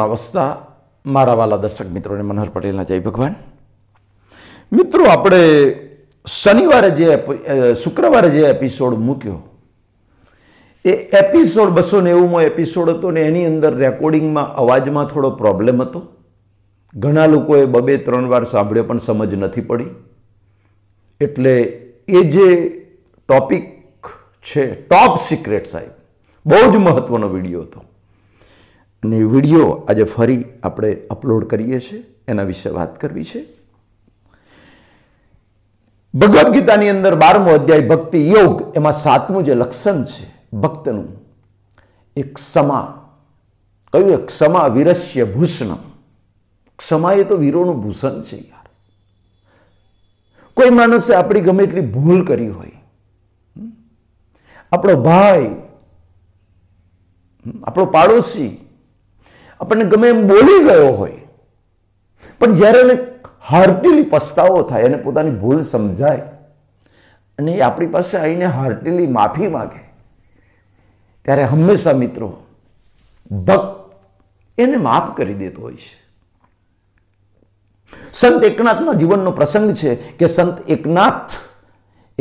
ક્લાસમાં વસતા મારા વાલા દર્શક મિત્રોને મનહર પટેલના જય ભગવાન મિત્રો આપણે શનિવારે જે શુક્રવારે જે એપિસોડ મૂક્યો એ એપિસોડ બસો નેવુંમાં એપિસોડ હતો ને એની અંદર રેકોર્ડિંગમાં અવાજમાં થોડો પ્રોબ્લેમ હતો ઘણા લોકોએ બબે ત્રણ વાર સાંભળ્યો પણ સમજ નથી પડી એટલે એ જે ટોપિક છે ટોપ સિક્રેટ સાહેબ બહુ જ મહત્ત્વનો વિડીયો હતો ની વિડીયો આજે ફરી આપણે અપલોડ કરીએ છીએ એના વિશે વાત કરવી છે ભગવદ્ ગીતાની અંદર બારમો અધ્યાય ભક્તિ યોગ એમાં સાતમું જે લક્ષણ છે ભક્તનું એ ક્ષમા કહ્યું એ ક્ષમા વિરસ્ય ભૂષણ ક્ષમા એ તો વીરોનું ભૂષણ છે યાર કોઈ માણસે આપણી ગમે એટલી ભૂલ કરી હોય આપણો ભાઈ આપણો પાડોશી આપણને ગમે એમ બોલી ગયો હોય પણ જ્યારે એને હાર્ટીલી પસ્તાવો થાય એને પોતાની ભૂલ સમજાય અને એ આપણી પાસે આવીને હાર્ટીલી માફી માગે ત્યારે હંમેશા મિત્રો ભક્ત એને માફ કરી દેતો હોય છે સંત એકનાથના જીવનનો પ્રસંગ છે કે સંત એકનાથ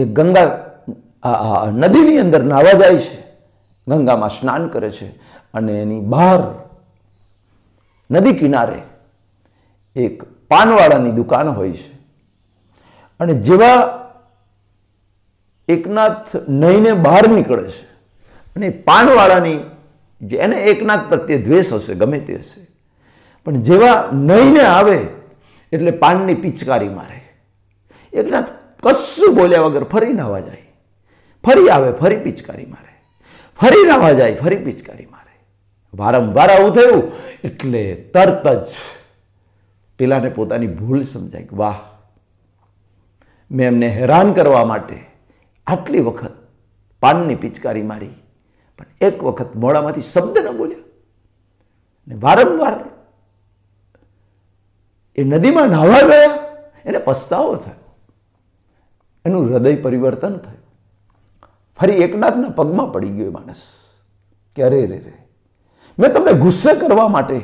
એ ગંગા નદીની અંદર નાવા જાય છે ગંગામાં સ્નાન કરે છે અને એની બહાર નદી કિનારે એક પાનવાળાની દુકાન હોય છે અને જેવા એકનાથ નહીને બહાર નીકળે છે અને પાનવાળાની જે એને એકનાથ પ્રત્યે દ્વેષ હશે ગમે તે હશે પણ જેવા નહીને આવે એટલે પાનની પિચકારી મારે એકનાથ કશું બોલ્યા વગર ફરી નાવા જાય ફરી આવે ફરી પિચકારી મારે ફરી નાવા જાય ફરી પિચકારી મારે વારંવાર આવું થયું એટલે તરત જ પેલાને પોતાની ભૂલ સમજાય વાહ મેં એમને હેરાન કરવા માટે આટલી વખત પાનની પિચકારી મારી પણ એક વખત મોડામાંથી શબ્દ ન બોલ્યા ને વારંવાર એ નદીમાં નાહવા ગયા એને પસ્તાવો થયો એનું હૃદય પરિવર્તન થયું ફરી એકનાથના પગમાં પડી ગયો માણસ કે અરે રે રે મેં તમને ગુસ્સે કરવા માટે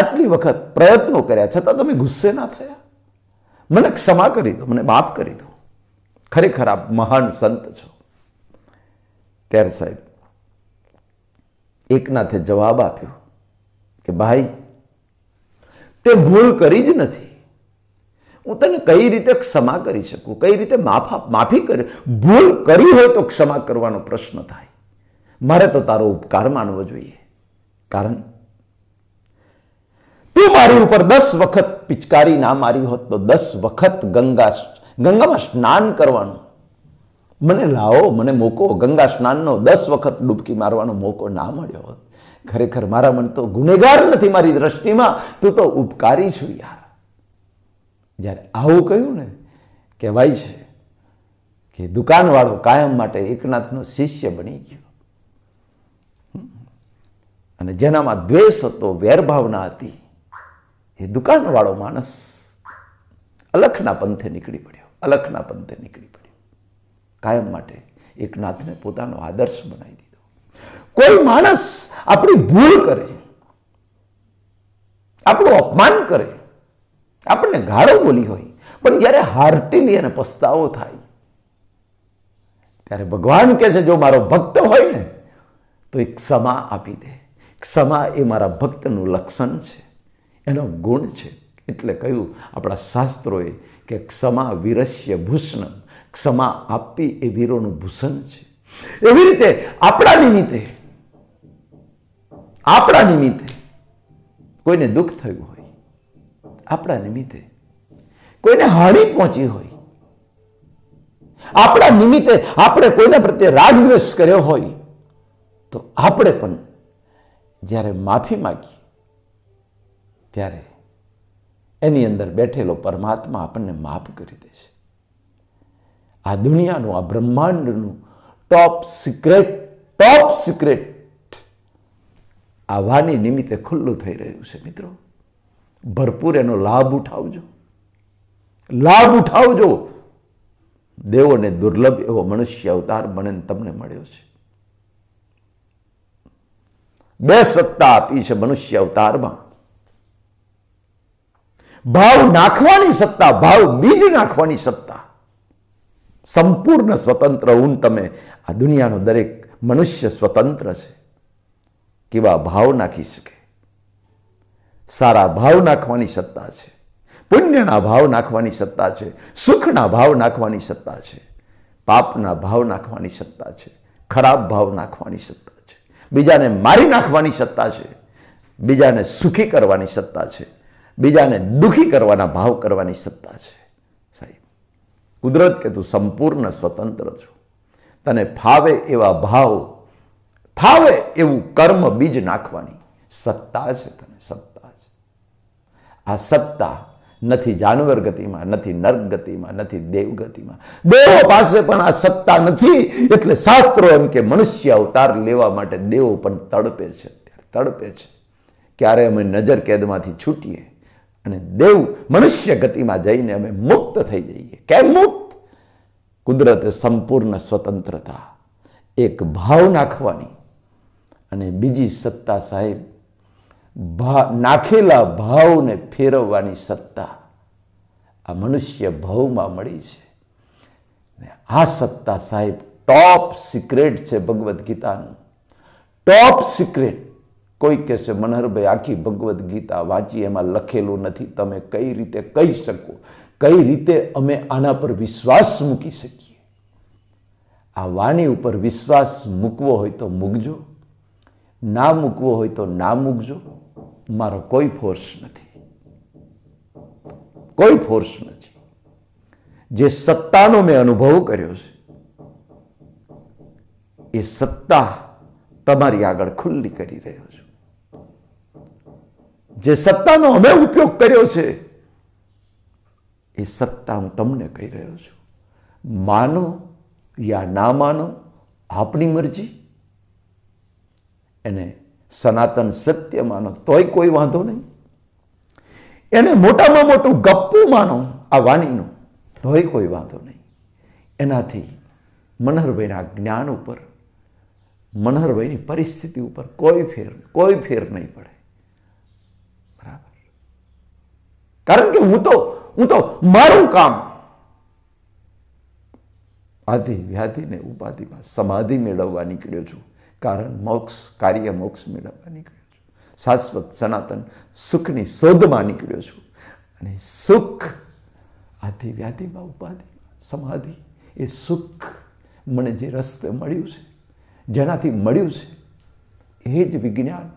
આટલી વખત પ્રયત્નો કર્યા છતાં તમે ગુસ્સે ના થયા મને ક્ષમા કરી દો મને માફ કરી દો ખરેખર આપ મહાન સંત છો ત્યારે સાહેબ એકનાથે જવાબ આપ્યો કે ભાઈ તે ભૂલ કરી જ નથી હું તને કઈ રીતે ક્ષમા કરી શકું કઈ રીતે માફા માફી કરી ભૂલ કરી હોય તો ક્ષમા કરવાનો પ્રશ્ન થાય મારે તો તારો ઉપકાર માનવો જોઈએ કારણ તું મારી ઉપર દસ વખત પિચકારી ના મારી હોત તો દસ વખત ગંગા ગંગામાં સ્નાન કરવાનું મને લાવો મને મોકો ગંગા સ્નાનનો દસ વખત ડૂબકી મારવાનો મોકો ના મળ્યો હોત ખરેખર મારા મન તો ગુનેગાર નથી મારી દ્રષ્ટિમાં તું તો ઉપકારી છું યાર જ્યારે આવું કહ્યું ને કહેવાય છે કે દુકાનવાળો કાયમ માટે એકનાથનો શિષ્ય બની ગયો અને જેનામાં દ્વેષ હતો વેરભાવના હતી એ દુકાનવાળો માણસ અલખના પંથે નીકળી પડ્યો અલખના પંથે નીકળી પડ્યો કાયમ માટે એકનાથને પોતાનો આદર્શ બનાવી દીધો કોઈ માણસ આપણી ભૂલ કરે આપણું અપમાન કરે આપણને ગાળો બોલી હોય પણ જ્યારે હાર્ટીલી અને પસ્તાવો થાય ત્યારે ભગવાન કહે છે જો મારો ભક્ત હોય ને તો એક ક્ષમા આપી દે ક્ષમા એ મારા ભક્તનું લક્ષણ છે એનો ગુણ છે એટલે કહ્યું આપણા શાસ્ત્રોએ કે ક્ષમા વિરસ્ય ભૂષણ ક્ષમા આપવી એ વીરોનું ભૂષણ છે એવી રીતે આપણા નિમિત્તે આપણા નિમિત્તે કોઈને દુઃખ થયું હોય આપણા નિમિત્તે કોઈને હાનિ પહોંચી હોય આપણા નિમિત્તે આપણે કોઈના પ્રત્યે રાગદ્વેષ કર્યો હોય તો આપણે પણ જ્યારે માફી માગી ત્યારે એની અંદર બેઠેલો પરમાત્મા આપણને માફ કરી દે છે આ દુનિયાનું આ બ્રહ્માંડનું ટોપ સિક્રેટ ટોપ સિક્રેટ આ વાની નિમિત્તે ખુલ્લું થઈ રહ્યું છે મિત્રો ભરપૂર એનો લાભ ઉઠાવજો લાભ ઉઠાવજો દેવોને દુર્લભ એવો મનુષ્ય અવતાર મને તમને મળ્યો છે બે સત્તા આપી છે મનુષ્ય અવતારમાં ભાવ નાખવાની સત્તા ભાવ બીજ નાખવાની સત્તા સંપૂર્ણ સ્વતંત્ર હું તમે આ દુનિયાનો દરેક મનુષ્ય સ્વતંત્ર છે કેવા ભાવ નાખી શકે સારા ભાવ નાખવાની સત્તા છે પુણ્યના ભાવ નાખવાની સત્તા છે સુખના ભાવ નાખવાની સત્તા છે પાપના ભાવ નાખવાની સત્તા છે ખરાબ ભાવ નાખવાની સત્તા બીજાને મારી નાખવાની સત્તા છે બીજાને સુખી કરવાની સત્તા છે બીજાને દુઃખી કરવાના ભાવ કરવાની સત્તા છે સાહેબ કુદરત કે તું સંપૂર્ણ સ્વતંત્ર છો તને ફાવે એવા ભાવ ફાવે એવું કર્મ બીજ નાખવાની સત્તા છે તને સત્તા છે આ સત્તા નથી જાનવર ગતિમાં નથી નર્ક ગતિમાં નથી દેવ ગતિમાં દેવો પાસે પણ આ સત્તા નથી એટલે શાસ્ત્રો એમ કે મનુષ્ય અવતાર લેવા માટે દેવો પણ તડપે છે તડપે છે ક્યારે અમે નજર કેદમાંથી છૂટીએ અને દેવ મનુષ્ય ગતિમાં જઈને અમે મુક્ત થઈ જઈએ કેમ મુક્ત કુદરતે સંપૂર્ણ સ્વતંત્રતા એક ભાવ નાખવાની અને બીજી સત્તા સાહેબ નાખેલા ભાવને ફેરવવાની સત્તા આ મનુષ્ય ભાવમાં મળી છે આ સત્તા સાહેબ ટોપ સિક્રેટ છે ભગવદ્ ગીતાનું ટોપ સિક્રેટ કોઈ કહેશે મનહરભાઈ આખી ભગવદ્ ગીતા વાંચી એમાં લખેલું નથી તમે કઈ રીતે કહી શકો કઈ રીતે અમે આના પર વિશ્વાસ મૂકી શકીએ આ વાણી ઉપર વિશ્વાસ મૂકવો હોય તો મૂકજો ના મૂકવો હોય તો ના મૂકજો મારો કોઈ ફોર્સ નથી કોઈ ફોર્સ નથી જે સત્તાનો મેં અનુભવ કર્યો છે એ સત્તા તમારી આગળ ખુલ્લી કરી રહ્યો છું જે સત્તાનો અમે ઉપયોગ કર્યો છે એ સત્તા હું તમને કહી રહ્યો છું માનો યા ના માનો આપણી મરજી એને સનાતન સત્ય માનો તોય કોઈ વાંધો નહીં એને મોટામાં મોટું ગપ્પું માનો આ વાણીનું તોય કોઈ વાંધો નહીં એનાથી મનહરભાઈના જ્ઞાન ઉપર મનહરભાઈની પરિસ્થિતિ ઉપર કોઈ ફેર કોઈ ફેર નહીં પડે બરાબર કારણ કે હું તો હું તો મારું કામ આધિ વ્યાધિને ઉપાધિમાં સમાધિ મેળવવા નીકળ્યો છું કારણ મોક્ષ કાર્ય મોક્ષ મેળવવા નીકળ્યો છું શાશ્વત સનાતન સુખની શોધમાં નીકળ્યો છું અને સુખ આથી વ્યાધિમાં ઉપાધિ સમાધિ એ સુખ મને જે રસ્તે મળ્યું છે જેનાથી મળ્યું છે એ જ વિજ્ઞાન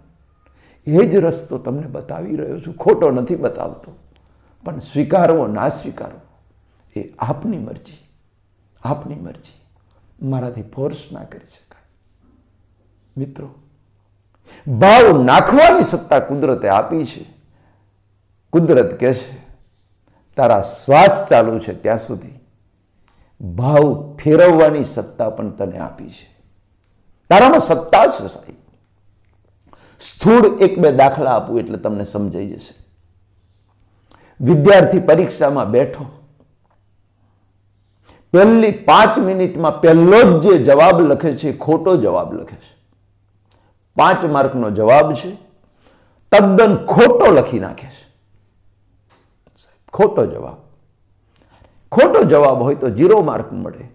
એ જ રસ્તો તમને બતાવી રહ્યો છું ખોટો નથી બતાવતો પણ સ્વીકારવો ના સ્વીકારવો એ આપની મરજી આપની મરજી મારાથી ફોર્સ ના કરી શકે મિત્રો ભાવ નાખવાની સત્તા કુદરતે આપી છે કુદરત કહે છે તારા શ્વાસ ચાલુ છે ત્યાં સુધી ભાવ ફેરવવાની સત્તા પણ તને આપી છે તારામાં સત્તા છે સાહેબ સ્થૂળ એક બે દાખલા આપું એટલે તમને સમજાઈ જશે વિદ્યાર્થી પરીક્ષામાં બેઠો પહેલી પાંચ મિનિટમાં પહેલો જ જે જવાબ લખે છે ખોટો જવાબ લખે છે પાંચ માર્કનો જવાબ છે તદ્દન ખોટો લખી નાખે છે ખોટો જવાબ ખોટો જવાબ હોય તો જીરો માર્ક મળે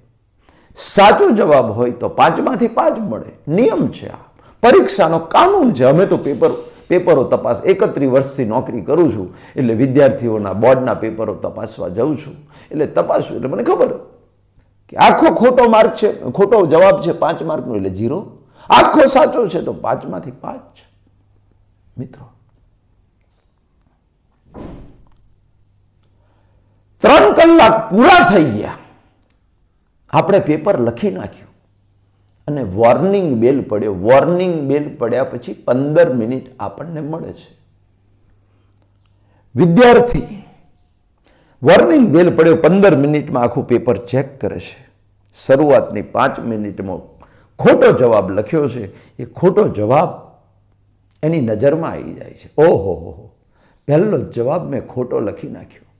સાચો જવાબ હોય તો પાંચમાંથી પાંચ મળે નિયમ છે આ પરીક્ષાનો કાનૂન છે અમે તો પેપર પેપરો તપાસ એકત્રીસ વર્ષથી નોકરી કરું છું એટલે વિદ્યાર્થીઓના બોર્ડના પેપરો તપાસવા જઉં છું એટલે તપાસું એટલે મને ખબર કે આખો ખોટો માર્ક છે ખોટો જવાબ છે પાંચ માર્કનો એટલે જીરો આખો સાચો છે તો પાંચમાંથી પાંચ મિત્રો ત્રણ કલાક પૂરા થઈ ગયા આપણે પેપર લખી નાખ્યું અને વોર્નિંગ બેલ પડ્યો વોર્નિંગ બેલ પડ્યા પછી પંદર મિનિટ આપણને મળે છે વિદ્યાર્થી વોર્નિંગ બેલ પડ્યો પંદર મિનિટમાં આખું પેપર ચેક કરે છે શરૂઆતની પાંચ મિનિટમાં ખોટો જવાબ લખ્યો છે એ ખોટો જવાબ એની નજરમાં આવી જાય છે ઓહો હો હો પહેલો જવાબ મેં ખોટો લખી નાખ્યો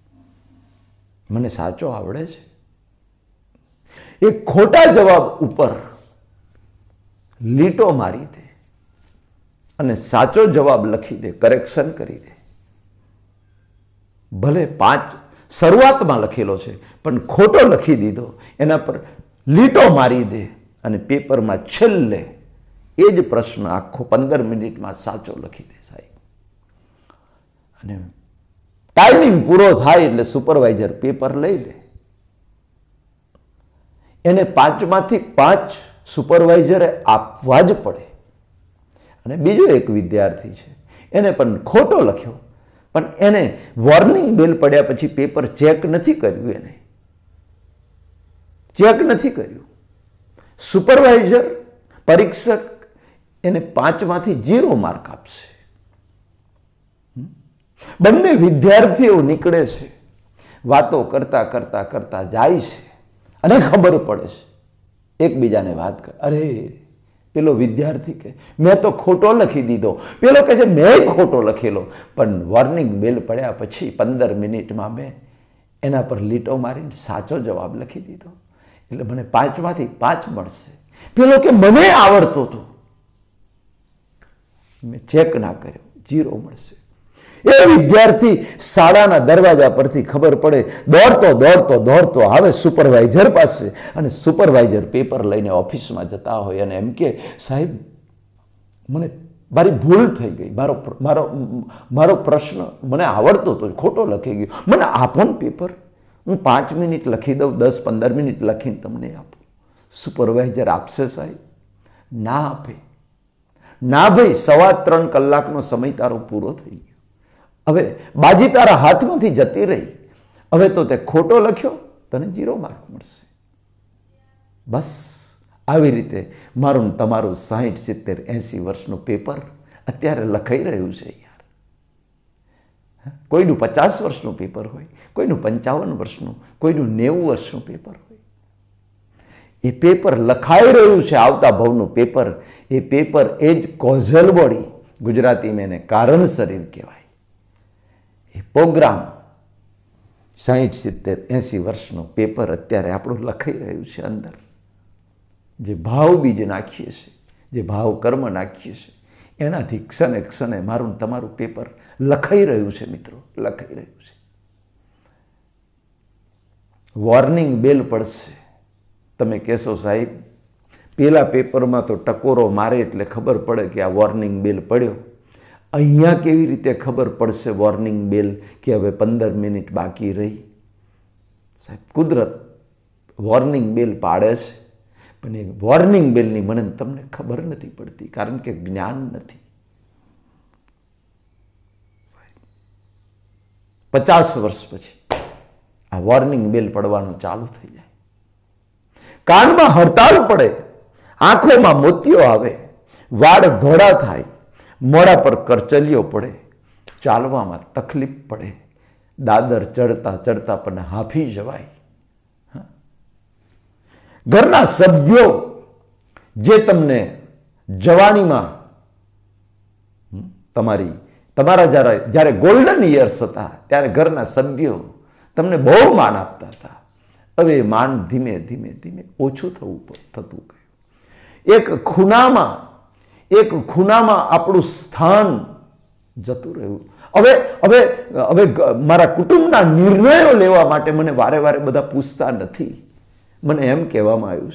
મને સાચો આવડે છે એ ખોટા જવાબ ઉપર લીટો મારી દે અને સાચો જવાબ લખી દે કરેક્શન કરી દે ભલે પાંચ શરૂઆતમાં લખેલો છે પણ ખોટો લખી દીધો એના પર લીટો મારી દે અને પેપરમાં છેલ્લે એ જ પ્રશ્ન આખો પંદર મિનિટમાં સાચો લખી દે સાહેબ અને ટાઈમિંગ પૂરો થાય એટલે સુપરવાઇઝર પેપર લઈ લે એને પાંચમાંથી પાંચ સુપરવાઇઝરે આપવા જ પડે અને બીજો એક વિદ્યાર્થી છે એને પણ ખોટો લખ્યો પણ એને વોર્નિંગ બેલ પડ્યા પછી પેપર ચેક નથી કર્યું એને ચેક નથી કર્યું સુપરવાઇઝર પરીક્ષક એને પાંચમાંથી જીરો માર્ક આપશે બંને વિદ્યાર્થીઓ નીકળે છે વાતો કરતા કરતા કરતા જાય છે અને ખબર પડે છે એકબીજાને વાત કર અરે પેલો વિદ્યાર્થી કે મેં તો ખોટો લખી દીધો પેલો કહે છે મેં ખોટો લખેલો પણ વોર્નિંગ બેલ પડ્યા પછી પંદર મિનિટમાં મેં એના પર લીટો મારીને સાચો જવાબ લખી દીધો એટલે મને પાંચમાંથી પાંચ મળશે પેલો કે મને આવડતો હતો મેં ચેક ના કર્યો જીરો મળશે એ વિદ્યાર્થી શાળાના દરવાજા પરથી ખબર પડે દોડતો દોડતો દોડતો આવે સુપરવાઇઝર પાસે અને સુપરવાઇઝર પેપર લઈને ઓફિસમાં જતા હોય અને એમ કે સાહેબ મને મારી ભૂલ થઈ ગઈ મારો મારો મારો પ્રશ્ન મને આવડતો હતો ખોટો લખી ગયો મને આપો ને પેપર હું પાંચ મિનિટ લખી દઉં દસ પંદર મિનિટ લખીને તમને આપું સુપરવાઇઝર આપશે સાહેબ ના આપે ના ભાઈ સવા ત્રણ કલાકનો સમય તારો પૂરો થઈ ગયો હવે બાજી તારા હાથમાંથી જતી રહી હવે તો તે ખોટો લખ્યો તને જીરો માર્ક મળશે બસ આવી રીતે મારું તમારું સાહીઠ સિત્તેર એંસી વર્ષનું પેપર અત્યારે લખાઈ રહ્યું છે કોઈનું પચાસ વર્ષનું પેપર હોય કોઈનું પંચાવન વર્ષનું કોઈનું નેવું વર્ષનું પેપર હોય એ પેપર લખાઈ રહ્યું છે આવતા ભવનું પેપર એ પેપર એ જ કોઝલ બોડી ગુજરાતીમાં એને કારણ શરીર કહેવાય એ પ્રોગ્રામ સાહીઠ સિત્તેર એંસી વર્ષનું પેપર અત્યારે આપણું લખાઈ રહ્યું છે અંદર જે ભાવ બીજ નાખીએ છીએ જે ભાવ કર્મ નાખીએ છીએ એનાથી ક્ષણે ક્ષણે મારું તમારું પેપર લખાઈ રહ્યું છે મિત્રો લખાઈ રહ્યું છે વોર્નિંગ બેલ પડશે તમે કહેશો સાહેબ પેલા પેપરમાં તો ટકોરો મારે એટલે ખબર પડે કે આ વોર્નિંગ બેલ પડ્યો અહીંયા કેવી રીતે ખબર પડશે વોર્નિંગ બેલ કે હવે પંદર મિનિટ બાકી રહી સાહેબ કુદરત વોર્નિંગ બેલ પાડે છે પણ એ વોર્નિંગ બેલની મને તમને ખબર નથી પડતી કારણ કે જ્ઞાન નથી પચાસ વર્ષ પછી આ વોર્નિંગ બેલ પડવાનું ચાલુ થઈ જાય કાનમાં હડતાલ પડે આંખોમાં મોતીઓ આવે વાળ ધોળા થાય મોડા પર કરચલીઓ પડે ચાલવામાં તકલીફ પડે દાદર ચડતા ચડતા પણ હાફી જવાય ઘરના સભ્યો જે તમને જવાનીમાં તમારી તમારા જ્યારે જ્યારે ગોલ્ડન યર્સ હતા ત્યારે ઘરના સભ્યો તમને બહુ માન આપતા હતા હવે માન ધીમે ધીમે ધીમે ઓછું થવું થતું ગયું એક ખૂનામાં એક ખૂનામાં આપણું સ્થાન જતું રહ્યું હવે હવે હવે મારા કુટુંબના નિર્ણયો લેવા માટે મને વારે વારે બધા પૂછતા નથી મને એમ કહેવામાં આવ્યું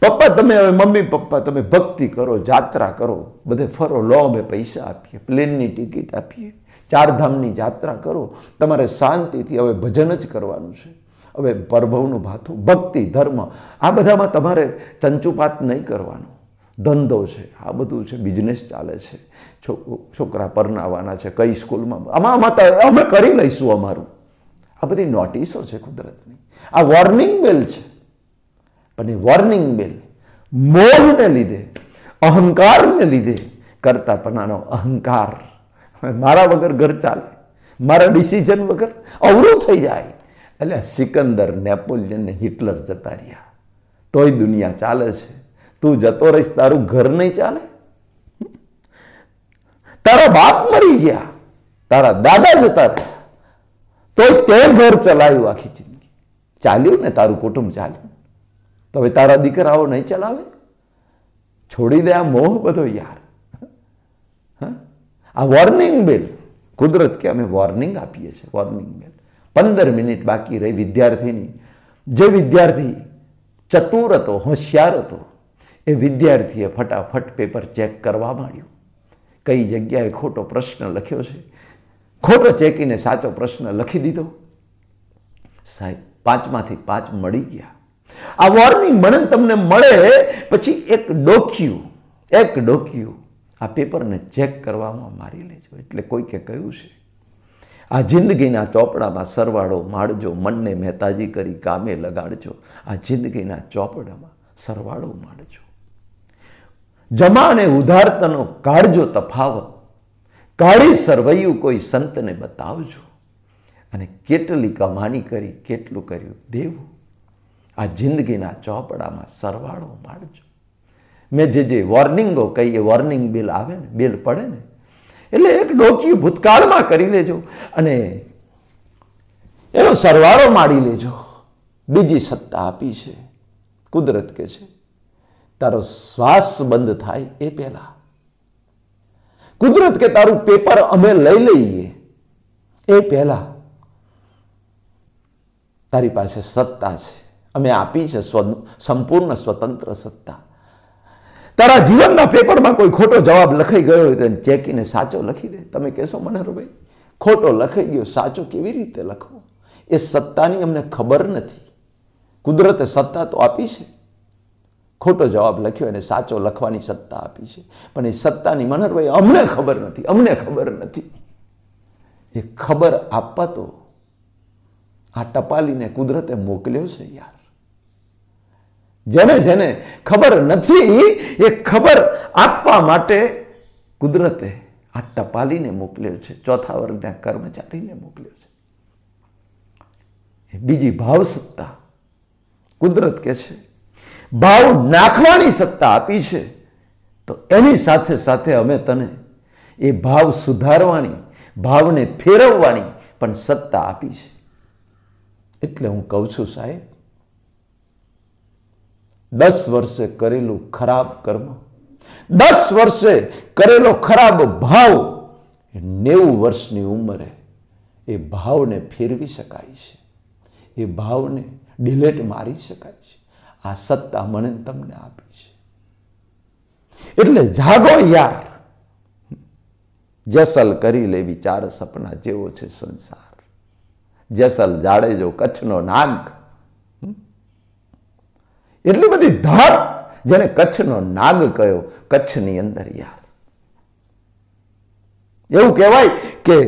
છે પપ્પા તમે હવે મમ્મી પપ્પા તમે ભક્તિ કરો જાત્રા કરો બધે ફરો લો અમે પૈસા આપીએ પ્લેનની ટિકિટ આપીએ ચારધામની જાત્રા કરો તમારે શાંતિથી હવે ભજન જ કરવાનું છે હવે પરભવનું ભાથું ભક્તિ ધર્મ આ બધામાં તમારે ચંચુપાત નહીં કરવાનો ધંધો છે આ બધું છે બિઝનેસ ચાલે છે છોકરા પરનાવાના છે કઈ સ્કૂલમાં આમાં આમાં અમે કરી લઈશું અમારું આ બધી નોટિસો છે કુદરતની આ વોર્નિંગ બેલ છે પણ એ વોર્નિંગ બેલ મોહને લીધે અહંકારને લીધે કરતા પણ આનો અહંકાર મારા વગર ઘર ચાલે મારા ડિસિઝન વગર અવરું થઈ જાય એટલે સિકંદર નેપોલિયન હિટલર જતા રહ્યા તોય દુનિયા ચાલે છે તું જતો રહીશ તારું ઘર નહીં ચાલે તારા બાપ મરી ગયા તારા દાદા જતા રહ્યા તોય તે ઘર ચલાવ્યું આખી જિંદગી ચાલ્યું ને તારું કુટુંબ ચાલ્યું તો હવે તારા દીકરાઓ નહીં ચલાવે છોડી દે આ મોહ બધો યાર આ વોર્નિંગ બેલ કુદરત કે અમે વોર્નિંગ આપીએ છીએ વોર્નિંગ બેલ પંદર મિનિટ બાકી રહી વિદ્યાર્થીની જે વિદ્યાર્થી ચતુર હતો હોશિયાર હતો એ વિદ્યાર્થીએ ફટાફટ પેપર ચેક કરવા માંડ્યું કઈ જગ્યાએ ખોટો પ્રશ્ન લખ્યો છે ખોટો ચેકીને સાચો પ્રશ્ન લખી દીધો સાહેબ પાંચમાંથી પાંચ મળી ગયા આ વોર્નિંગ મને તમને મળે પછી એક ડોક્યું એક ડોક્યું આ પેપરને ચેક કરવામાં મારી લેજો એટલે કોઈકે કહ્યું છે આ જિંદગીના ચોપડામાં સરવાળો માળજો મનને મહેતાજી કરી કામે લગાડજો આ જિંદગીના ચોપડામાં સરવાળો માળજો જમા અને ઉધારતનો કાઢજો તફાવત કાળી સરવૈયું કોઈ સંતને બતાવજો અને કેટલી કમાણી કરી કેટલું કર્યું દેવું આ જિંદગીના ચોપડામાં સરવાળો માણજો મેં જે જે વોર્નિંગો કહીએ વોર્નિંગ બિલ આવે ને બિલ પડે ને એટલે એક ડોકિયું ભૂતકાળમાં કરી લેજો અને એનો સરવાળો માણી લેજો બીજી સત્તા આપી છે કુદરત કે છે તારો શ્વાસ બંધ થાય એ પહેલા કુદરત કે તારું પેપર અમે લઈ લઈએ એ પહેલાં તારી પાસે સત્તા છે અમે આપી છે સંપૂર્ણ સ્વતંત્ર સત્તા તારા જીવનના પેપરમાં કોઈ ખોટો જવાબ લખાઈ ગયો હોય તો ચેકીને સાચો લખી દે તમે કહેશો મનહરભાઈ ખોટો લખાઈ ગયો સાચો કેવી રીતે લખો એ સત્તાની અમને ખબર નથી કુદરતે સત્તા તો આપી છે ખોટો જવાબ લખ્યો અને સાચો લખવાની સત્તા આપી છે પણ એ સત્તાની મનહરભાઈ અમને ખબર નથી અમને ખબર નથી એ ખબર આપવા તો આ ટપાલીને કુદરતે મોકલ્યો છે યાર જેને જેને ખબર નથી એ ખબર આપવા માટે કુદરતે આ ટપાલીને મોકલ્યો છે ચોથા વર્ગના કર્મચારીને મોકલ્યો છે બીજી ભાવ સત્તા કુદરત કે છે ભાવ નાખવાની સત્તા આપી છે તો એની સાથે સાથે અમે તને એ ભાવ સુધારવાની ભાવને ફેરવવાની પણ સત્તા આપી છે એટલે હું કહું છું સાહેબ દસ વર્ષે કરેલું ખરાબ કર્મ દસ વર્ષે કરેલો ખરાબ ભાવ નેવું વર્ષની ઉંમરે એ ભાવને ફેરવી શકાય છે એ ભાવને ડિલેટ મારી શકાય છે આ સત્તા મને તમને આપી છે એટલે જાગો યાર જસલ કરી લેવી ચાર સપના જેવો છે સંસાર જેસલ જાડેજો કચ્છનો નાગ એટલી બધી ધાક જેને કચ્છનો નાગ કયો કચ્છની અંદર યાર એવું કહેવાય કે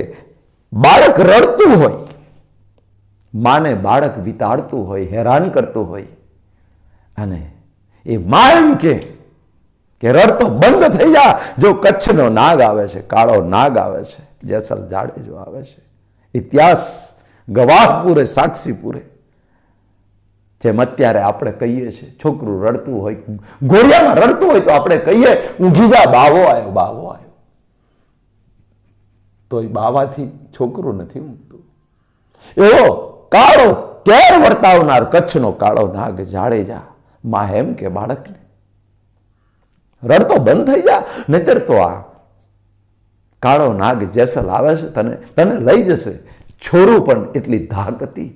બાળક રડતું હોય માને બાળક વિતાડતું હોય હેરાન કરતું હોય અને એ મા એમ કે કે રડતો બંધ થઈ જા જો કચ્છનો નાગ આવે છે કાળો નાગ આવે છે જેસલ જાડેજો આવે છે ઇતિહાસ ગવાહ પૂરે સાક્ષી પૂરે જેમ અત્યારે આપણે કહીએ છીએ છોકરું રડતું હોય ઘોડિયામાં રડતું હોય તો આપણે કહીએ ઊંઘી જા બાવો આવ્યો બાવો આવ્યો તો એ બાવાથી છોકરું નથી ઊંઘતું એવો કાળો કેર વર્તાવનાર કચ્છનો કાળો નાગ જાડેજા મા એમ કે બાળકને રડતો બંધ થઈ જા નહીતર તો આ કાળો નાગ જેસલ આવે છે તને તને લઈ જશે છોરું પણ એટલી ધાક હતી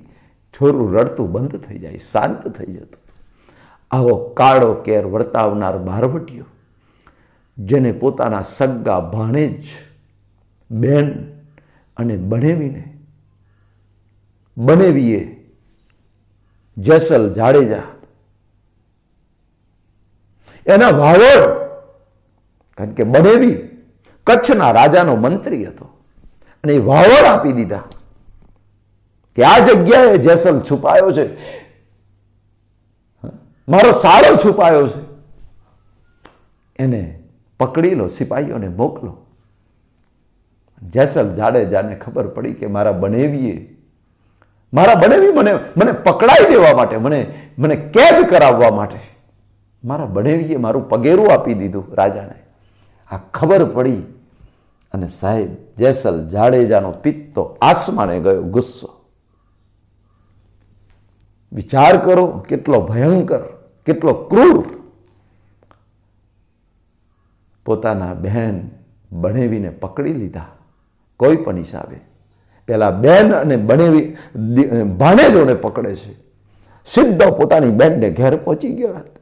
છોરું રડતું બંધ થઈ જાય શાંત થઈ જતું આવો કાળો કેર વર્તાવનાર બારવટીયો જેને પોતાના સગા ભાણેજ બેન અને બનેવીને બનેવીએ જેસલ જાડેજા એના વાવડ કારણ કે બનેવી કચ્છના રાજાનો મંત્રી હતો અને એ વાવડ આપી દીધા કે આ જગ્યાએ જેસલ છુપાયો છે મારો સાળો છુપાયો છે એને પકડી લો સિપાહીઓને મોકલો જેસલ જાડેજાને ખબર પડી કે મારા બનેવીએ મારા બનેવી મને મને પકડાઈ દેવા માટે મને મને કેદ કરાવવા માટે મારા બનેવીએ મારું પગેરું આપી દીધું રાજાને આ ખબર પડી અને સાહેબ જેસલ જાડેજાનો પિત્તો આસમાને ગયો ગુસ્સો વિચાર કરો કેટલો ભયંકર કેટલો ક્રૂર પોતાના બહેન બનેવીને પકડી લીધા કોઈ પણ હિસાબે પહેલાં બેન અને બનેવી ભાણેજોને પકડે છે સીધો પોતાની બેનને ઘેર પહોંચી ગયો રાત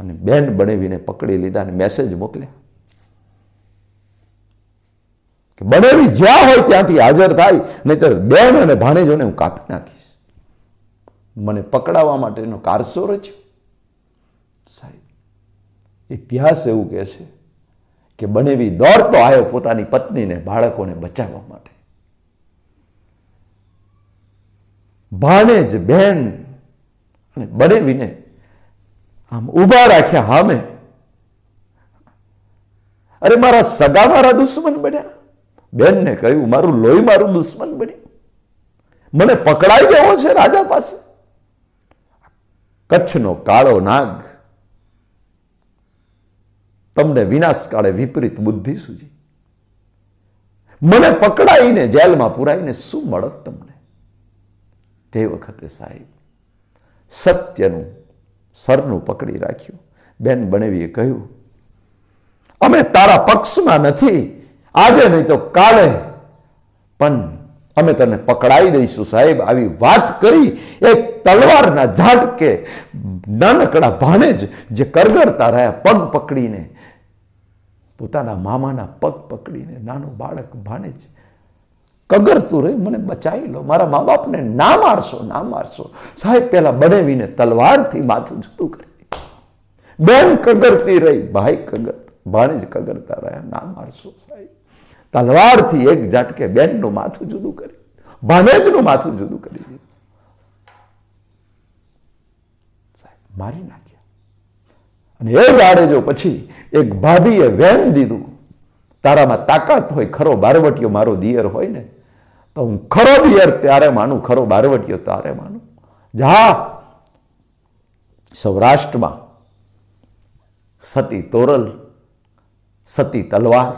અને બેન બનેવીને પકડી લીધા અને મેસેજ મોકલ્યા કે બનેવી જ્યાં હોય ત્યાંથી હાજર થાય નહીતર બેન અને ભાણેજોને હું કાપી નાખીશ મને પકડાવવા માટેનો કારસો રચ્યો સાહેબ ઇતિહાસ એવું કહે છે કે બનેવી દોડતો આવ્યો પોતાની પત્નીને બાળકોને બચાવવા માટે ભાણેજ બેન અને બનેવીને આમ ઊભા રાખ્યા હામે અરે મારા સગા મારા દુશ્મન બન્યા બેનને કહ્યું મારું લોહી મારું દુશ્મન બન્યું મને પકડાઈ દેવો છે રાજા પાસે કચ્છનો કાળો નાગ તમને વિનાશ કાળે વિપરીત બુદ્ધિ સૂજી મને પકડાઈને જેલમાં પુરાઈને શું મળત તમને તે વખતે સાહેબ સત્યનું સરનું પકડી રાખ્યું બેન બનેવીએ કહ્યું અમે તારા પક્ષમાં નથી આજે નહીં તો કાલે પણ અમે તને પકડાઈ દઈશું સાહેબ આવી વાત કરી એ તલવારના ઝાટકે નાનકડા ભાણે જ જે કરગરતા રહ્યા પગ પકડીને પોતાના મામાના પગ પકડીને નાનું બાળક ભાણે જ કગરતું રહી મને બચાવી લો મારા મા બાપને ના મારશો ના મારશો સાહેબ પહેલા બનેવીને તલવારથી માથું જતું કરી બેન કગરતી રહી ભાઈ કગર ભાણે જ કગરતા રહ્યા ના મારશો સાહેબ તલવારથી એક ઝટકે બેનનું માથું જુદું કરી ભાનેજનું માથું જુદું કરી દીધું મારી નાખ્યા અને એ જાડે જો પછી એક ભાભીએ વેન દીધું તારામાં તાકાત હોય ખરો બારવટીયો મારો દિયર હોય ને તો હું ખરો દિયર ત્યારે માનું ખરો બારવટીયો તારે માનું જા સૌરાષ્ટ્રમાં સતી તોરલ સતી તલવાર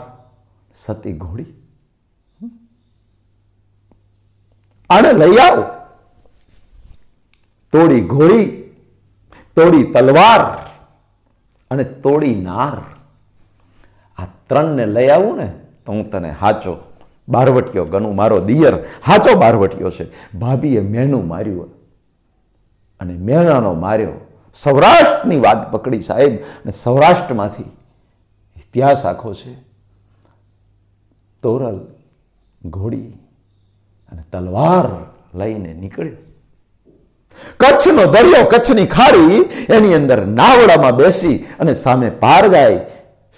સતી ઘોડી આને લઈ આવો તોડી ઘોડી તોડી તલવાર અને તોડી નાર આ ત્રણને લઈ આવું ને તો હું તને હાચો બારવટીયો ગનું મારો દિયર હાચો બારવટીયો છે ભાભીએ મેનું માર્યું અને મેણાનો માર્યો સૌરાષ્ટ્રની વાત પકડી સાહેબ અને સૌરાષ્ટ્રમાંથી ઇતિહાસ આખો છે તોરલ ઘોડી અને તલવાર લઈને નીકળ્યો કચ્છનો દરિયો કચ્છની ખાડી એની અંદર નાવડામાં બેસી અને સામે પાર જાય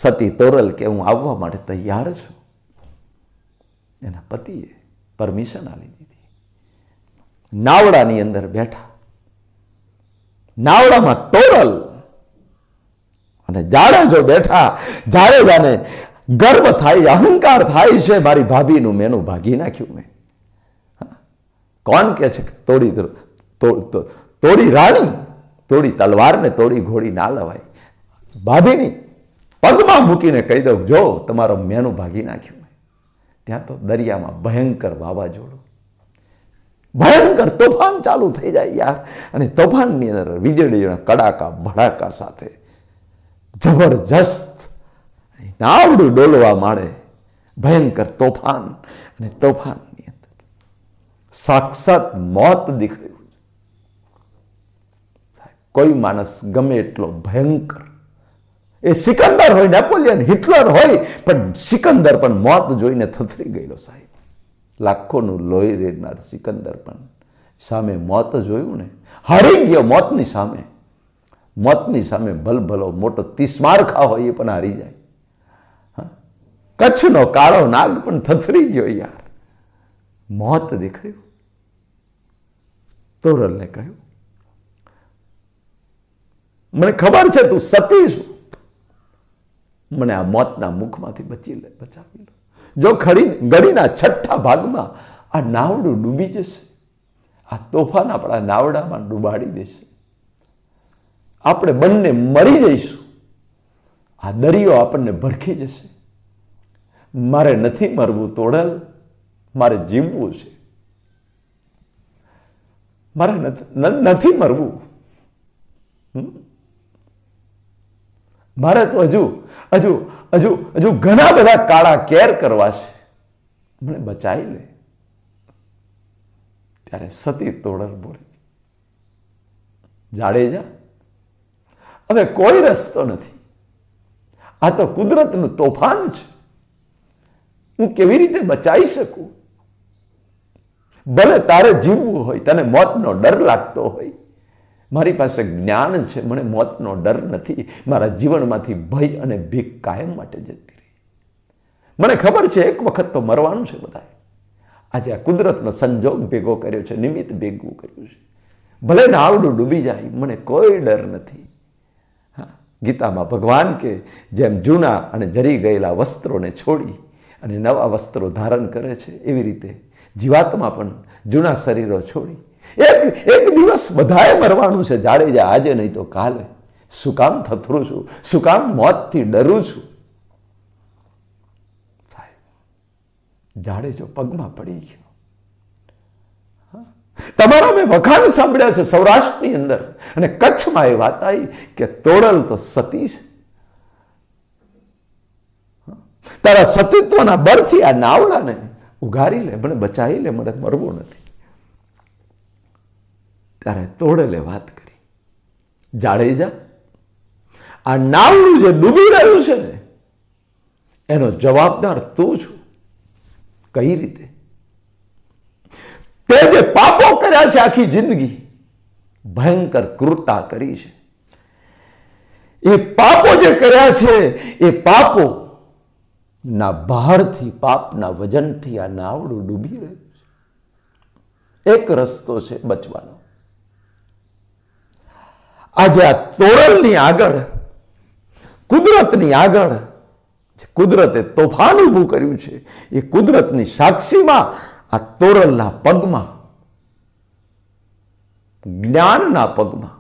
સતી તોરલ કે હું આવવા માટે તૈયાર છું એના પતિએ પરમિશન આપી દીધી નાવડાની અંદર બેઠા નાવડામાં તોરલ અને જાડેજો બેઠા જાડેજાને ગર્વ થાય અહંકાર થાય છે મારી ભાભીનું મેનું ભાગી નાખ્યું મેં કોણ કે છે તોડી તોડી રાણી તોડી તલવારને તોડી ઘોડી ના લવાય ભાભીની પગમાં મૂકીને કહી દઉં જો તમારો મેનું ભાગી નાખ્યું મેં ત્યાં તો દરિયામાં ભયંકર વાવાઝોડું ભયંકર તોફાન ચાલુ થઈ જાય યાર અને તોફાનની અંદર વીજળીના કડાકા ભડાકા સાથે જબરજસ્ત આવડું ડોલવા માંડે ભયંકર તોફાન અને તોફાનની અંદર સાક્ષાત મોત દેખાયું કોઈ માણસ ગમે એટલો ભયંકર એ સિકંદર હોય નેપોલિયન હિટલર હોય પણ સિકંદર પણ મોત જોઈને થથરી ગયેલો સાહેબ લાખોનું લોહી રેડનાર સિકંદર પણ સામે મોત જોયું ને હારી ગયો મોતની સામે મોતની સામે ભલભલો મોટો તિસ્મારખા હોય એ પણ હારી જાય કચ્છનો કાળો નાગ પણ થથરી ગયો યાર મોત દેખાયું તોરલને કહ્યું મને ખબર છે તું સતી છું મને આ મોતના મુખમાંથી બચી લે બચાવી લો જો ખડી ગળીના છઠ્ઠા ભાગમાં આ નાવડું ડૂબી જશે આ તોફાન આપણા નાવડામાં ડૂબાડી દેશે આપણે બંને મરી જઈશું આ દરિયો આપણને ભરખી જશે મારે નથી મરવું તોડલ મારે જીવવું છે મારે નથી મરવું મારે તો હજુ હજુ હજુ હજુ ઘણા બધા કાળા કેર કરવા છે મને બચાવી લે ત્યારે સતી તોડર બોલે જાડેજા હવે કોઈ રસ્તો નથી આ તો કુદરતનું તોફાન છે હું કેવી રીતે બચાવી શકું ભલે તારે જીવવું હોય તને મોતનો ડર લાગતો હોય મારી પાસે જ્ઞાન છે મને મોતનો ડર નથી મારા જીવનમાંથી ભય અને ભીખ કાયમ માટે જતી રહી મને ખબર છે એક વખત તો મરવાનું છે બધાએ આજે આ કુદરતનો સંજોગ ભેગો કર્યો છે નિમિત્ત ભેગું કર્યું છે ભલે આવડું ડૂબી જાય મને કોઈ ડર નથી હા ગીતામાં ભગવાન કે જેમ જૂના અને જરી ગયેલા વસ્ત્રોને છોડી અને નવા વસ્ત્રો ધારણ કરે છે એવી રીતે જીવાતમાં પણ જૂના શરીરો છોડી એક એક દિવસ બધાએ મરવાનું છે જાડેજા આજે નહીં તો કાલે શું કામ થથરું છું શું કામ મોતથી ડરું છું જાડેજો પગમાં પડી ગયો તમારા મેં વખાણ સાંભળ્યા છે સૌરાષ્ટ્રની અંદર અને કચ્છમાં એ વાત આવી કે તોડલ તો સતી છે તારા સતીત્વના બળથી આ નાવડાને ઉઘારી લે મને બચાવી લે મને મરવું નથી ત્યારે તોડેલે વાત કરી જાડેજા આ નાવડું જે ડૂબી રહ્યું છે ને એનો જવાબદાર તું છું કઈ રીતે તે જે પાપો કર્યા છે આખી જિંદગી ભયંકર ક્રૂરતા કરી છે એ પાપો જે કર્યા છે એ પાપો ના ભારથી પાપના વજનથી આ નાવડું ડૂબી રહ્યું છે એક રસ્તો છે બચવાનો આજે આ તોરલની આગળ કુદરતની આગળ કુદરતે તોફાન ઊભું કર્યું છે એ કુદરતની સાક્ષીમાં આ તોરલના પગમાં જ્ઞાનના પગમાં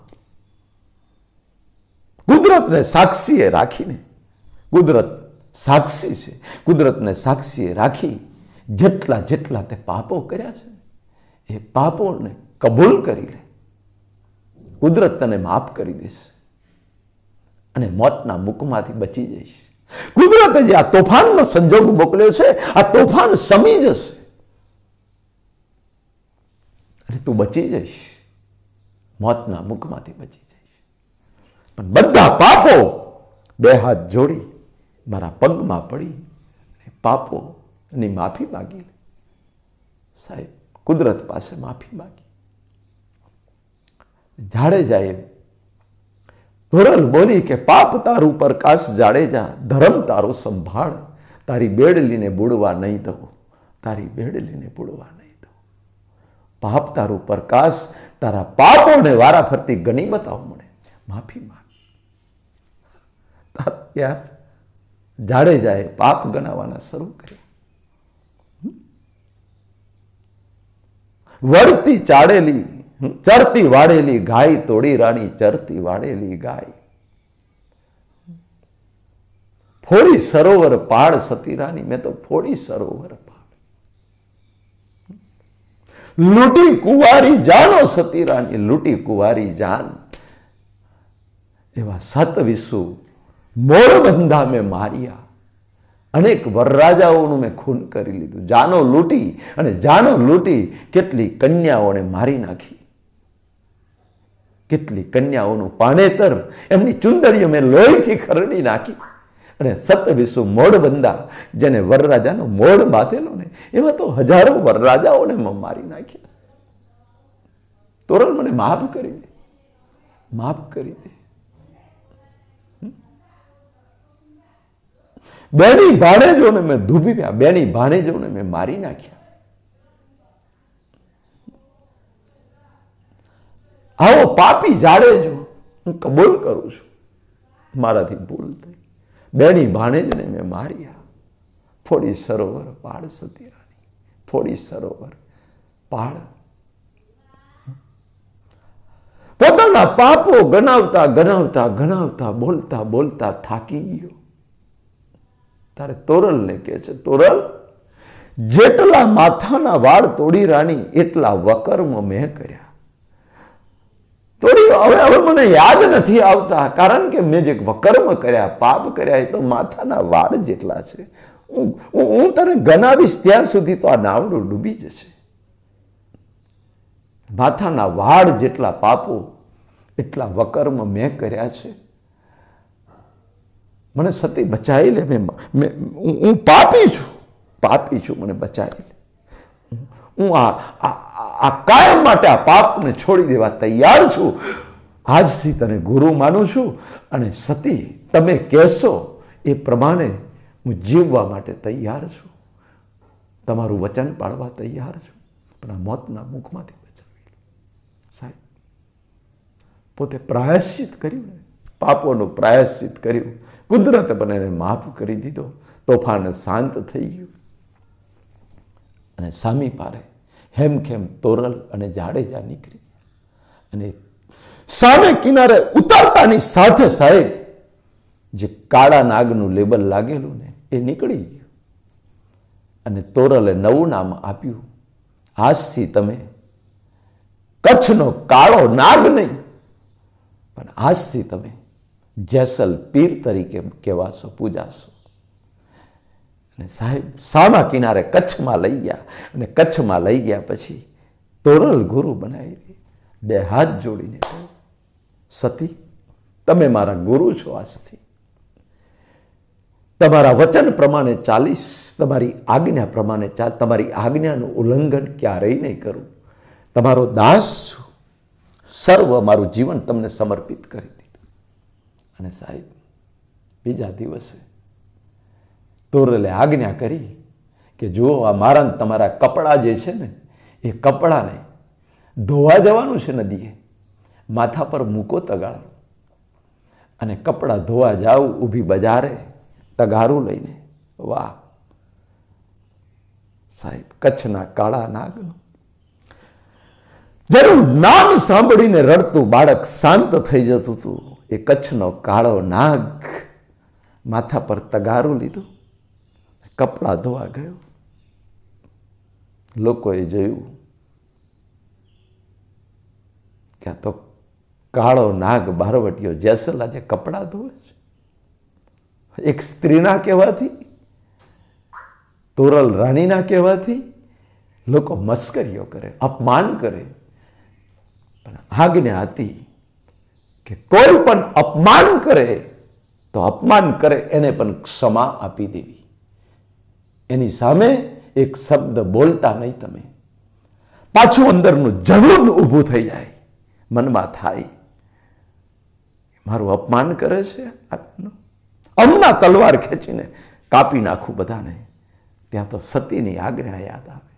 કુદરતને સાક્ષીએ રાખીને કુદરત સાક્ષી છે કુદરતને સાક્ષીએ રાખી જેટલા જેટલા તે પાપો કર્યા છે એ પાપોને કબૂલ કરી લે કુદરત તને માફ કરી દેશે અને મોતના મુખમાંથી બચી જઈશ કુદરતે જે આ તોફાનનો સંજોગ મોકલ્યો છે આ તોફાન સમી જશે અને તું બચી જઈશ મોતના મુખમાંથી બચી જઈશ પણ બધા પાપો બે હાથ જોડી મારા પગમાં પડી પાપોની માફી માગી સાહેબ કુદરત પાસે માફી માગી જાડેજા એ ધોરણ બોલી કે પાપ તારું પ્રકાશ જાડેજા ધર્મ તારો સંભાળ તારી બેડલીને બુડવા નહીં દઉં તારી બેડલીને બુડવા નહીં દઉં પાપ તારું પ્રકાશ તારા પાપોને વારા ફરતી ગણી બતાવ મને માફી માગ ત્યાં જાડેજાએ પાપ ગણાવવાના શરૂ કર્યા વળતી ચાડેલી ચરતી વાળેલી ગાય તોડી રાણી ચરતી વાળેલી ગાય ફોડી સરોવર પાડ સતી રાણી મેં તો ફોડી સરોવર પાડ લૂટી કુવારી જાનો સતી રાણી લૂટી કુવારી જાન એવા સત વિશું મોરબંધા મેં માર્યા અનેક વરરાજાઓનું મેં ખૂન કરી લીધું જાનો લૂંટી અને જાનો લૂંટી કેટલી કન્યાઓને મારી નાખી કેટલી કન્યાઓનું પાણેતર એમની ચુંદડીઓ મેં લોહીથી ખરડી નાખી અને સપ્તવિસુ મોડ બંદા જેને વરરાજાનો મોડ બાંધેલો ને એવા તો હજારો વરરાજાઓને મારી નાખ્યા તોરણ મને માફ કરી દે માફ કરી દે બેની ભાણેજોને મેં ધૂબી ગયા બેની ભાણેજોને મેં મારી નાખ્યા આવો પાપી જાડેજો હું કબૂલ કરું છું મારાથી ભૂલ થઈ બેની ને મેં માર્યા થોડી સરોવર પાડ સતીરાની થોડી સરોવર પાડ પોતાના પાપો ગણાવતા ગણાવતા ગણાવતા બોલતા બોલતા થાકી ગયો તારે તોરલને કહે છે તોરલ જેટલા માથાના વાળ તોડી રાણી એટલા વકર્મ મેં કર્યા તોડી હવે હવે મને યાદ નથી આવતા કારણ કે મેં જે વકર્મ કર્યા પાપ કર્યા એ તો માથાના વાળ જેટલા છે હું હું તને ગણાવીશ ત્યાં સુધી તો આ નાવડું ડૂબી જશે માથાના વાળ જેટલા પાપો એટલા વકર્મ મેં કર્યા છે મને સતી બચાવી લે મેં હું પાપી છું પાપી છું મને બચાવી લે હું આ આ કાયમ માટે આ પાપને છોડી દેવા તૈયાર છું આજથી તને ગુરુ માનું છું અને સતી તમે કહેશો એ પ્રમાણે હું જીવવા માટે તૈયાર છું તમારું વચન પાડવા તૈયાર છું પણ આ મોતના મુખમાંથી બચાવી સાહેબ પોતે પ્રાયશ્ચિત કર્યું ને પાપોનું પ્રાયશ્ચિત કર્યું કુદરત બંનેને માફ કરી દીધો તોફાન શાંત થઈ ગયું અને સામી પારે હેમખેમ તોરલ અને જાડેજા નીકળી અને સામે કિનારે ઉતારતાની સાથે સાહેબ જે કાળા નાગનું લેબલ લાગેલું ને એ નીકળી ગયું અને તોરલે નવું નામ આપ્યું આજથી તમે કચ્છનો કાળો નાગ નહીં પણ આજથી તમે જેસલ પીર તરીકે કહેવાશો પૂજાશો અને સાહેબ સામા કિનારે કચ્છમાં લઈ ગયા અને કચ્છમાં લઈ ગયા પછી તોરલ ગુરુ બનાવી બે હાથ જોડીને સતી તમે મારા ગુરુ છો આજથી તમારા વચન પ્રમાણે ચાલીસ તમારી આજ્ઞા પ્રમાણે ચાલ તમારી આજ્ઞાનું ઉલ્લંઘન ક્યારેય નહીં કરું તમારો દાસ છું સર્વ મારું જીવન તમને સમર્પિત કરી દે અને સાહેબ બીજા દિવસે તોરલે આજ્ઞા કરી કે જુઓ આ મારા તમારા કપડાં જે છે ને એ કપડાને ધોવા જવાનું છે નદીએ માથા પર મૂકો તગાર અને કપડાં ધોવા જાઉં ઊભી બજારે તગારું લઈને વાહ સાહેબ કચ્છના કાળા નાગનો જરૂર નામ સાંભળીને રડતું બાળક શાંત થઈ જતું હતું એ કચ્છનો કાળો નાગ માથા પર તગારું લીધું કપડાં ધોવા ગયો લોકોએ જોયું કે આ તો કાળો નાગ બારવટીઓ જેસલ આજે કપડાં ધોવે છે એક સ્ત્રીના કહેવાથી તોરલ રાણીના કહેવાથી લોકો મસ્કરીઓ કરે અપમાન કરે પણ આજ્ઞા હતી કે કોઈ પણ અપમાન કરે તો અપમાન કરે એને પણ ક્ષમા આપી દેવી એની સામે એક શબ્દ બોલતા નહીં તમે પાછું અંદરનું જનુન ઊભું થઈ જાય મનમાં થાય મારું અપમાન કરે છે આપનું હમણાં તલવાર ખેંચીને કાપી નાખું બધાને ત્યાં તો સતીની આજ્ઞા યાદ આવે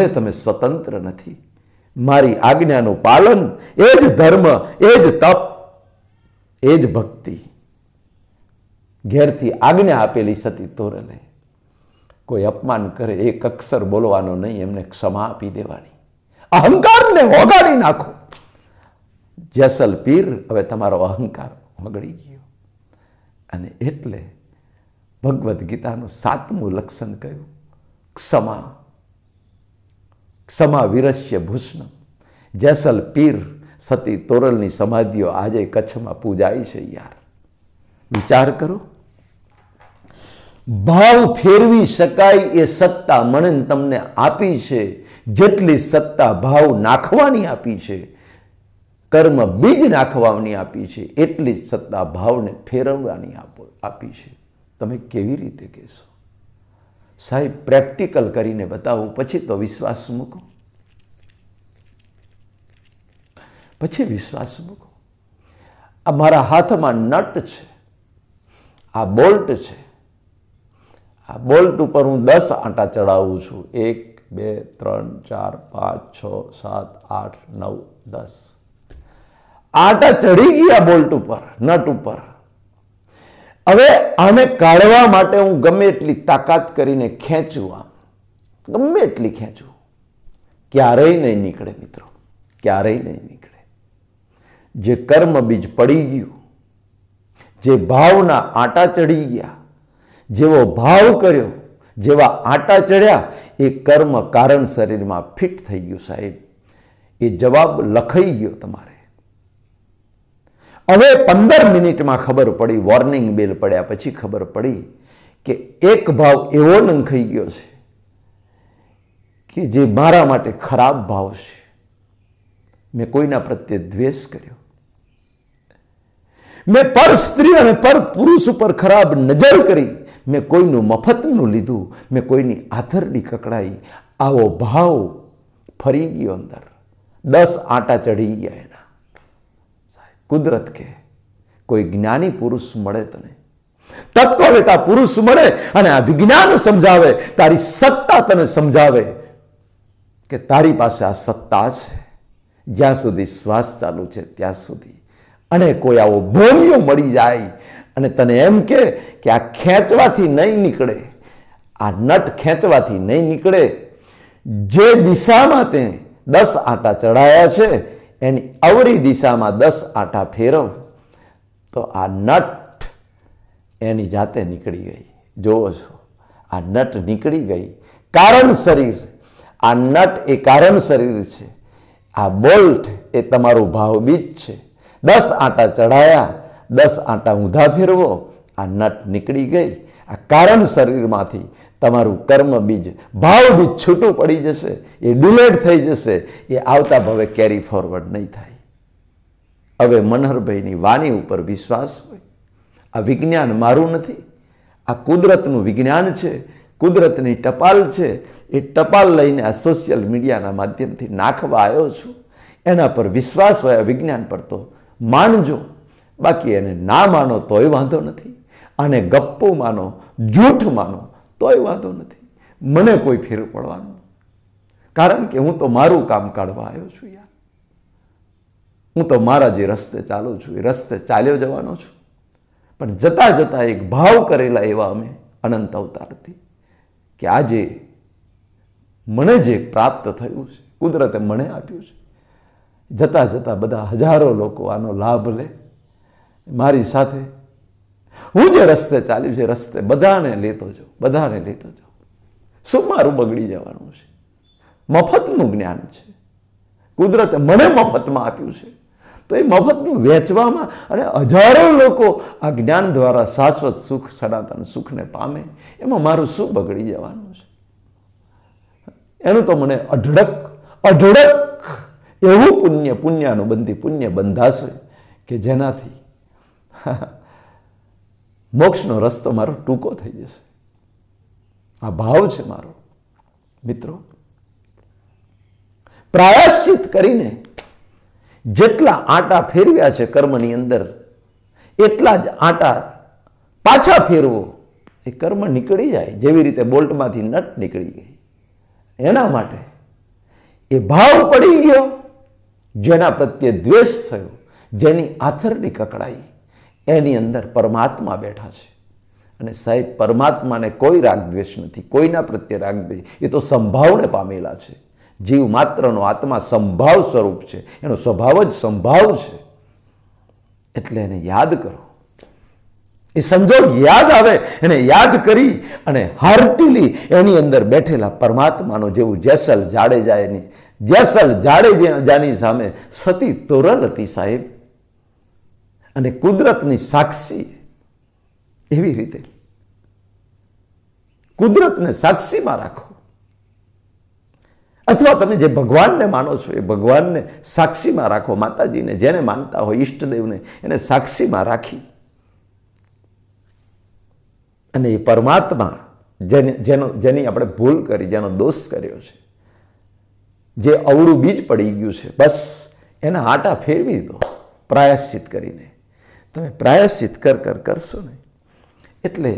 હવે તમે સ્વતંત્ર નથી મારી આજ્ઞાનું પાલન એ જ ધર્મ એ જ તપ એ જ ભક્તિ ઘેરથી આજ્ઞા આપેલી સતી તોરલે કોઈ અપમાન કરે એક અક્ષર બોલવાનો નહીં એમને ક્ષમા આપી દેવાની અહંકારને હોગાડી નાખો જેસલ પીર હવે તમારો અહંકાર હોગળી ગયો અને એટલે ભગવદ્ ગીતાનું સાતમું લક્ષણ કહ્યું ક્ષમા ક્ષમા વિરસ્ય ભૂષણ જેસલ પીર સતી તોરલની સમાધિઓ આજે કચ્છમાં પૂજાય છે યાર વિચાર કરો ભાવ ફેરવી શકાય એ સત્તા મણન તમને આપી છે જેટલી સત્તા ભાવ નાખવાની આપી છે કર્મ બીજ નાખવાની આપી છે એટલી જ સત્તા ભાવને ફેરવવાની આપો આપી છે તમે કેવી રીતે કહેશો સાહેબ પ્રેક્ટિકલ કરીને બતાવું પછી તો વિશ્વાસ મૂકો પછી વિશ્વાસ મૂકો આ મારા હાથમાં નટ છે આ બોલ્ટ છે આ બોલ્ટ ઉપર હું દસ આંટા ચડાવું છું એક બે ત્રણ ચાર પાંચ છ સાત આઠ નવ દસ આંટા ચડી ગયા બોલ્ટ ઉપર નટ ઉપર હવે આને કાઢવા માટે હું ગમે એટલી તાકાત કરીને ખેંચું આમ ગમે એટલી ખેંચું ક્યારેય નહીં નીકળે મિત્રો ક્યારેય નહીં નીકળે જે કર્મ બીજ પડી ગયું જે ભાવના આટા ચડી ગયા જેવો ભાવ કર્યો જેવા આટા ચડ્યા એ કર્મ કારણ શરીરમાં ફિટ થઈ ગયું સાહેબ એ જવાબ લખાઈ ગયો તમારે હવે પંદર મિનિટમાં ખબર પડી વોર્નિંગ બેલ પડ્યા પછી ખબર પડી કે એક ભાવ એવો નંખાઈ ગયો છે કે જે મારા માટે ખરાબ ભાવ છે મેં કોઈના પ્રત્યે દ્વેષ કર્યો મેં પર સ્ત્રી અને પર પુરુષ ઉપર ખરાબ નજર કરી મેં કોઈનું મફતનું લીધું મેં કોઈની આથરડી કકડાઈ આવો ભાવ ફરી ગયો અંદર દસ આટા ચઢી ગયા એના કુદરત કે કોઈ જ્ઞાની પુરુષ મળે તને તત્વવેતા પુરુષ મળે અને આ વિજ્ઞાન સમજાવે તારી સત્તા તને સમજાવે કે તારી પાસે આ સત્તા છે જ્યાં સુધી શ્વાસ ચાલુ છે ત્યાં સુધી અને કોઈ આવો ભોમિયો મળી જાય અને તને એમ કે કે આ ખેંચવાથી નહીં નીકળે આ નટ ખેંચવાથી નહીં નીકળે જે દિશામાં તે દસ આટા ચડાયા છે એની અવરી દિશામાં દસ આટા ફેરવ તો આ નટ એની જાતે નીકળી ગઈ જોવો છો આ નટ નીકળી ગઈ કારણ શરીર આ નટ એ કારણ શરીર છે આ બોલ્ટ એ તમારું બીજ છે દસ આટા ચઢાયા દસ આટા ઊંધા ફેરવો આ નટ નીકળી ગઈ આ કારણ શરીરમાંથી તમારું કર્મ બીજ ભાવ બીજ છૂટું પડી જશે એ ડુલેટ થઈ જશે એ આવતા ભાવે કેરી ફોરવર્ડ નહીં થાય હવે મનહરભાઈની વાણી ઉપર વિશ્વાસ હોય આ વિજ્ઞાન મારું નથી આ કુદરતનું વિજ્ઞાન છે કુદરતની ટપાલ છે એ ટપાલ લઈને આ સોશિયલ મીડિયાના માધ્યમથી નાખવા આવ્યો છું એના પર વિશ્વાસ હોય આ વિજ્ઞાન પર તો માનજો બાકી એને ના માનો તોય વાંધો નથી અને ગપ્પો માનો જૂઠ માનો તોય વાંધો નથી મને કોઈ ફેર પડવાનો કારણ કે હું તો મારું કામ કાઢવા આવ્યો છું યાર હું તો મારા જે રસ્તે ચાલું છું એ રસ્તે ચાલ્યો જવાનો છું પણ જતાં જતાં એક ભાવ કરેલા એવા અમે અનંત અવતારથી કે આજે મને જે પ્રાપ્ત થયું છે કુદરતે મને આપ્યું છે જતાં જતાં બધા હજારો લોકો આનો લાભ લે મારી સાથે હું જે રસ્તે ચાલ્યું છે રસ્તે બધાને લેતો જાઉં બધાને લેતો જાઉં શું મારું બગડી જવાનું છે મફતનું જ્ઞાન છે કુદરતે મને મફતમાં આપ્યું છે તો એ મફતનું વેચવામાં અને હજારો લોકો આ જ્ઞાન દ્વારા શાશ્વત સુખ સનાતન સુખને પામે એમાં મારું શું બગડી જવાનું છે એનું તો મને અઢળક અઢળક એવું પુણ્ય પુણ્યાનું બંધી પુણ્ય બંધાશે કે જેનાથી મોક્ષનો રસ્તો મારો ટૂંકો થઈ જશે આ ભાવ છે મારો મિત્રો પ્રાયશ્ચિત કરીને જેટલા આટા ફેરવ્યા છે કર્મની અંદર એટલા જ આટા પાછા ફેરવો એ કર્મ નીકળી જાય જેવી રીતે બોલ્ટમાંથી નટ નીકળી ગઈ એના માટે એ ભાવ પડી ગયો જેના પ્રત્યે દ્વેષ થયો જેની આથરડી કકડાઈ એની અંદર પરમાત્મા બેઠા છે અને સાહેબ પરમાત્માને કોઈ રાગદ્વેષ નથી કોઈના પ્રત્યે રાગદ્વેષ એ તો સંભાવને પામેલા છે જીવ માત્રનો આત્મા સંભાવ સ્વરૂપ છે એનો સ્વભાવ જ સંભાવ છે એટલે એને યાદ કરો એ સંજોગ યાદ આવે એને યાદ કરી અને હાર્ટીલી એની અંદર બેઠેલા પરમાત્માનો જેવું જેસલ જાડેજા એની જેસલ જાડેજાની સામે સતી તોરલ હતી સાહેબ અને કુદરતની સાક્ષી એવી રીતે કુદરતને સાક્ષીમાં રાખો અથવા તમે જે ભગવાનને માનો છો એ ભગવાનને સાક્ષીમાં રાખો માતાજીને જેને માનતા હોય ઈષ્ટદેવને એને સાક્ષીમાં રાખી અને એ પરમાત્મા જેને જેનો જેની આપણે ભૂલ કરી જેનો દોષ કર્યો છે જે અવળું બીજ પડી ગયું છે બસ એના આટા ફેરવી દો પ્રાયશ્ચિત કરીને તમે પ્રાયશ્ચિત કર કર કરશો ને એટલે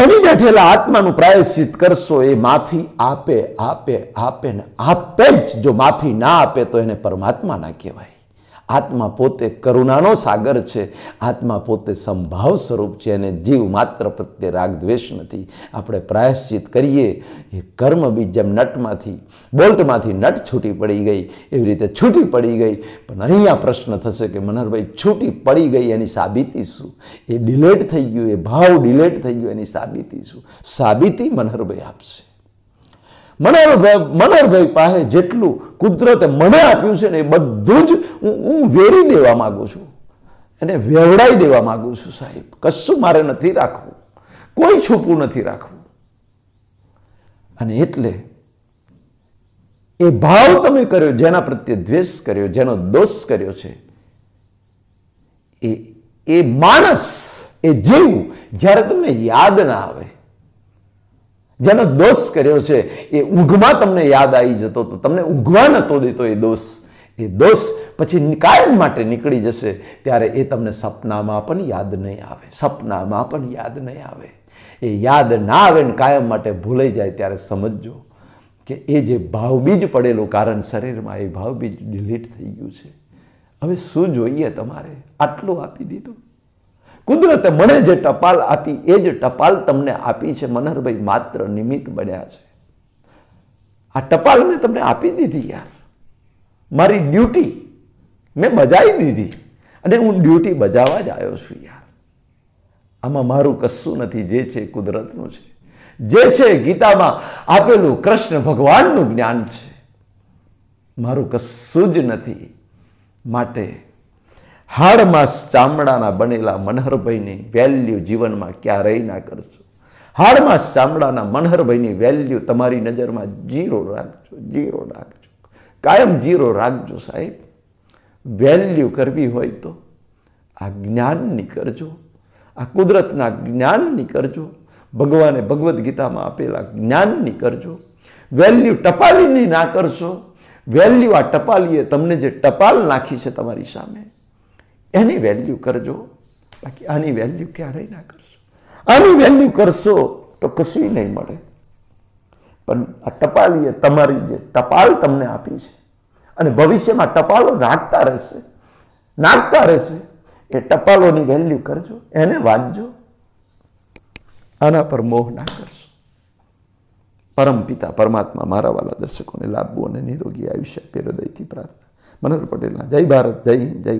એની બેઠેલા આત્માનું પ્રાયશ્ચિત કરશો એ માફી આપે આપે આપે ને આપે જ જો માફી ના આપે તો એને પરમાત્મા ના કહેવાય આત્મા પોતે કરુણાનો સાગર છે આત્મા પોતે સંભાવ સ્વરૂપ છે અને જીવ માત્ર પ્રત્યે રાગ દ્વેષ નથી આપણે પ્રાયશ્ચિત કરીએ એ કર્મ બી જેમ નટમાંથી બોલ્ટમાંથી નટ છૂટી પડી ગઈ એવી રીતે છૂટી પડી ગઈ પણ અહીંયા પ્રશ્ન થશે કે મનહરભાઈ છૂટી પડી ગઈ એની સાબિતી શું એ ડિલેટ થઈ ગયું એ ભાવ ડિલેટ થઈ ગયો એની સાબિતી શું સાબિતી મનહરભાઈ આપશે મનોહરભાઈ મનોહરભાઈ પાસે જેટલું કુદરતે મને આપ્યું છે ને એ બધું જ હું હું વેરી દેવા માગું છું એને વેવડાઈ દેવા માગું છું સાહેબ કશું મારે નથી રાખવું કોઈ છૂપું નથી રાખવું અને એટલે એ ભાવ તમે કર્યો જેના પ્રત્યે દ્વેષ કર્યો જેનો દોષ કર્યો છે એ એ માણસ એ જીવ જ્યારે તમને યાદ ના આવે જેનો દોષ કર્યો છે એ ઊંઘમાં તમને યાદ આવી જતો તો તમને ઊંઘવા નહોતો દેતો એ દોષ એ દોષ પછી કાયમ માટે નીકળી જશે ત્યારે એ તમને સપનામાં પણ યાદ નહીં આવે સપનામાં પણ યાદ નહીં આવે એ યાદ ના આવે ને કાયમ માટે ભૂલાઈ જાય ત્યારે સમજજો કે એ જે ભાવબીજ પડેલું કારણ શરીરમાં એ ભાવબીજ ડિલીટ થઈ ગયું છે હવે શું જોઈએ તમારે આટલું આપી દીધું કુદરતે મને જે ટપાલ આપી એ જ ટપાલ તમને આપી છે મનહરભાઈ માત્ર નિમિત્ત બન્યા છે આ ટપાલ મેં તમને આપી દીધી યાર મારી ડ્યુટી મેં બજાવી દીધી અને હું ડ્યુટી બજાવવા જ આવ્યો છું યાર આમાં મારું કશું નથી જે છે કુદરતનું છે જે છે ગીતામાં આપેલું કૃષ્ણ ભગવાનનું જ્ઞાન છે મારું કશું જ નથી માટે હાડમાં ચામડાના બનેલા મનહરભાઈની વેલ્યુ જીવનમાં ક્યારેય ના કરશો હાડમાં ચામડાના મનહરભાઈની વેલ્યુ તમારી નજરમાં જીરો રાખજો જીરો રાખજો કાયમ જીરો રાખજો સાહેબ વેલ્યુ કરવી હોય તો આ જ્ઞાનની કરજો આ કુદરતના જ્ઞાનની કરજો ભગવાને ભગવદ્ ગીતામાં આપેલા જ્ઞાનની કરજો વેલ્યુ ટપાલીની ના કરશો વેલ્યુ આ ટપાલીએ તમને જે ટપાલ નાખી છે તમારી સામે એની વેલ્યુ કરજો બાકી આની વેલ્યુ ક્યારેય ના કરશો આની વેલ્યુ કરશો તો કશું નહીં મળે પણ આ ટપાલીએ તમારી જે ટપાલ તમને આપી છે અને ભવિષ્યમાં ટપાલો નાખતા રહેશે નાખતા રહેશે એ ટપાલોની વેલ્યુ કરજો એને વાંચજો આના પર મોહ ના કરશો પરમ પિતા પરમાત્મા મારા વાલા દર્શકોને લાભવું અને નિરોગી આયુષ્ય પેરોદયથી પ્રાર્થના મનોહર પટેલના જય ભારત જય હિન્દ જય